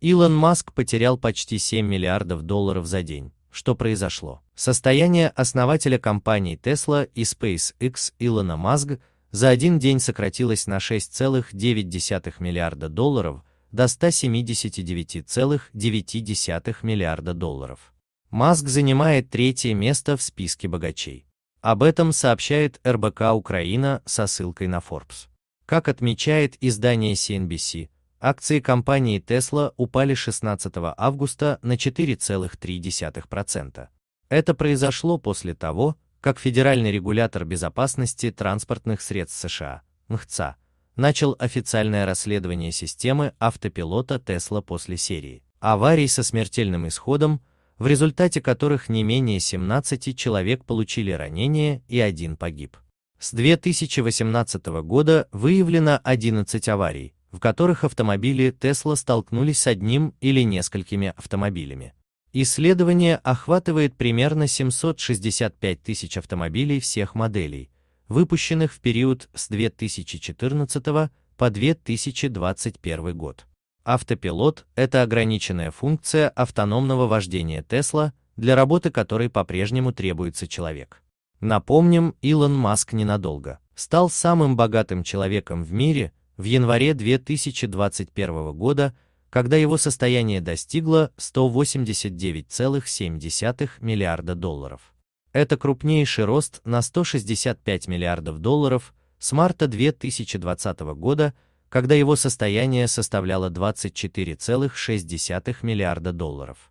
Илон Маск потерял почти 7 миллиардов долларов за день. Что произошло? Состояние основателя компаний Tesla и SpaceX Илона Маска за один день сократилось на 6,9 миллиарда долларов до 179,9 миллиарда долларов. Маск занимает третье место в списке богачей. Об этом сообщает РБК Украина со ссылкой на Forbes. Как отмечает издание CNBC, Акции компании Tesla упали 16 августа на 4,3%. Это произошло после того, как Федеральный регулятор безопасности транспортных средств США, МХЦА, начал официальное расследование системы автопилота Tesla после серии аварий со смертельным исходом, в результате которых не менее 17 человек получили ранения и один погиб. С 2018 года выявлено 11 аварий, в которых автомобили Тесла столкнулись с одним или несколькими автомобилями. Исследование охватывает примерно 765 тысяч автомобилей всех моделей, выпущенных в период с 2014 по 2021 год. Автопилот – это ограниченная функция автономного вождения Тесла, для работы которой по-прежнему требуется человек. Напомним, Илон Маск ненадолго стал самым богатым человеком в мире – в январе 2021 года, когда его состояние достигло 189,7 миллиарда долларов. Это крупнейший рост на 165 миллиардов долларов с марта 2020 года, когда его состояние составляло 24,6 миллиарда долларов.